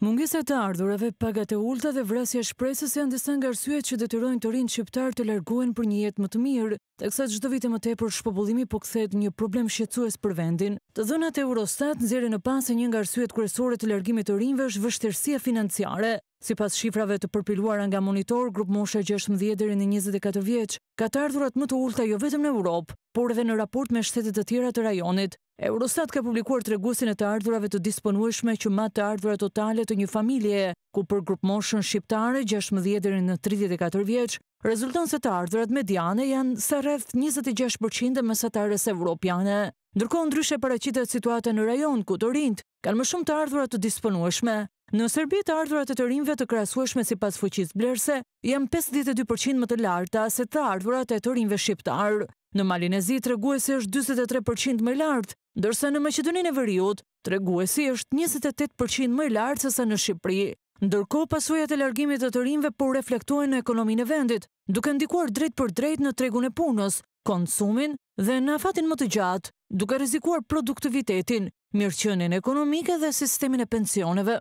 Mungesa e të ardhurave, pagat e ulta dhe vrasja shpresës janë disa nga arsyet që detyrojnë të rinë shqiptar të largohen për një jetë më të mirë, teksa çdo vit më tepër shpopullimi po kthehet një problem shqetësues për vendin. Të dhënat e Eurostat njerënë në pas një nga arsyet kryesore të largimit të rinëve është vështirësia financiare. Si pas shifrave të përpiluara nga monitor, grup moshe 16 dheri në 24 vjeq, ka të ardhurat më të ullta jo vetëm në Europë, por edhe në raport me shtetet të tjera të rajonit. Eurostat ka publikuar të regusin e të ardhurave të disponueshme që ma të ardhurat totale të një familje, ku për grup moshën shqiptare 16 dheri në 34 vjeq, rezultan se të ardhurat mediane janë sa rreth 26% se evropiane. Ndërkohë ndryshe paraqitet situata në rajon ku të rinjt kanë më shumë të ardhurat të disponueshme. Në Serbi të ardhurat e të rinjve të krahasueshme sipas fuqisë blerëse janë 52% më të larta se të ardhurat e të rinjve shqiptar. Në Malinezi treguesi është 43% më i lartë, ndërsa në Maqedoninë e Veriut treguesi është 28% më i lartë sa në Shqipëri. Ndërkohë pasojat e largimit të të rinjve po reflektohen në ekonominë e vendit, duke ndikuar drejt për drejt në tregun e punës, konsumin dhe në afatin më të gjatë duke rizikuar produktivitetin, mirëqënjen ekonomike dhe sistemin e pensioneve.